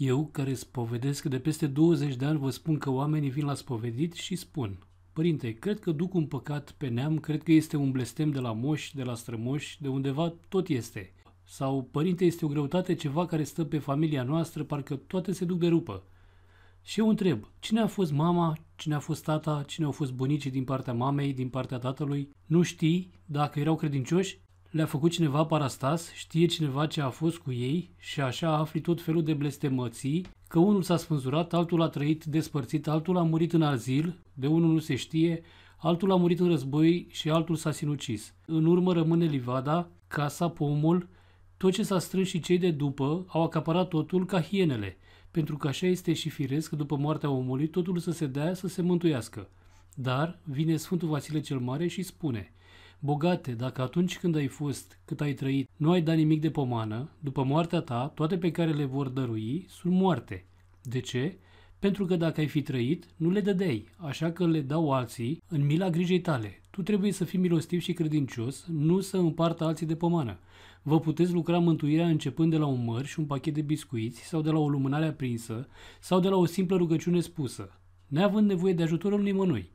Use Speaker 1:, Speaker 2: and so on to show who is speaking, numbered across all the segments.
Speaker 1: Eu, care spovedesc de peste 20 de ani, vă spun că oamenii vin la spovedit și spun Părinte, cred că duc un păcat pe neam, cred că este un blestem de la moși, de la strămoși, de undeva tot este. Sau, părinte, este o greutate ceva care stă pe familia noastră, parcă toate se duc de rupă. Și eu întreb, cine a fost mama, cine a fost tata, cine au fost bunicii din partea mamei, din partea tatălui? Nu știi dacă erau credincioși? le-a făcut cineva parastas, știe cineva ce a fost cu ei și așa afli tot felul de blestemății, că unul s-a spânzurat, altul a trăit despărțit, altul a murit în azil, de unul nu se știe, altul a murit în război și altul s-a sinucis. În urmă rămâne livada, casa, pomul, tot ce s-a strâns și cei de după au acaparat totul ca hienele, pentru că așa este și firesc după moartea omului totul să se dea să se mântuiască. Dar vine Sfântul Vasile cel Mare și spune – bogate, dacă atunci când ai fost, cât ai trăit, nu ai dat nimic de pomană, după moartea ta, toate pe care le vor dărui sunt moarte. De ce? Pentru că dacă ai fi trăit, nu le dădeai, așa că le dau alții în mila grijei tale. Tu trebuie să fii milostiv și credincios, nu să împartă alții de pomană. Vă puteți lucra mântuirea începând de la un măr și un pachet de biscuiți sau de la o lumânare aprinsă sau de la o simplă rugăciune spusă, neavând nevoie de ajutorul nimănui.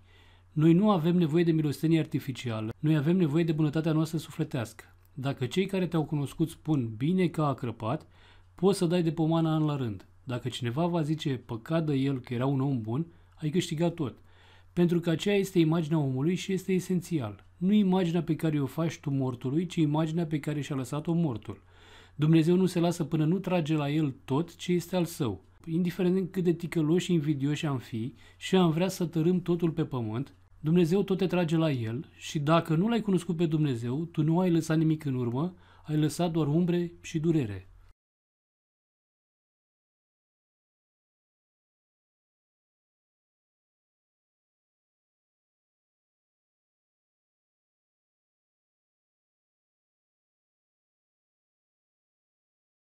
Speaker 1: Noi nu avem nevoie de milostenie artificială, noi avem nevoie de bunătatea noastră sufletească. Dacă cei care te-au cunoscut spun bine că a crăpat, poți să dai de pomană an la rând. Dacă cineva va zice păcat de el că era un om bun, ai câștigat tot. Pentru că aceea este imaginea omului și este esențial. Nu imaginea pe care o faci tu mortului, ci imaginea pe care și-a lăsat-o mortul. Dumnezeu nu se lasă până nu trage la el tot ce este al său. Indiferent cât de ticăloși și invidioși am fi și am vrea să tărâm totul pe pământ, Dumnezeu tot te trage la El și dacă nu l-ai cunoscut pe Dumnezeu, tu nu ai lăsat nimic în urmă, ai lăsat doar umbre și durere.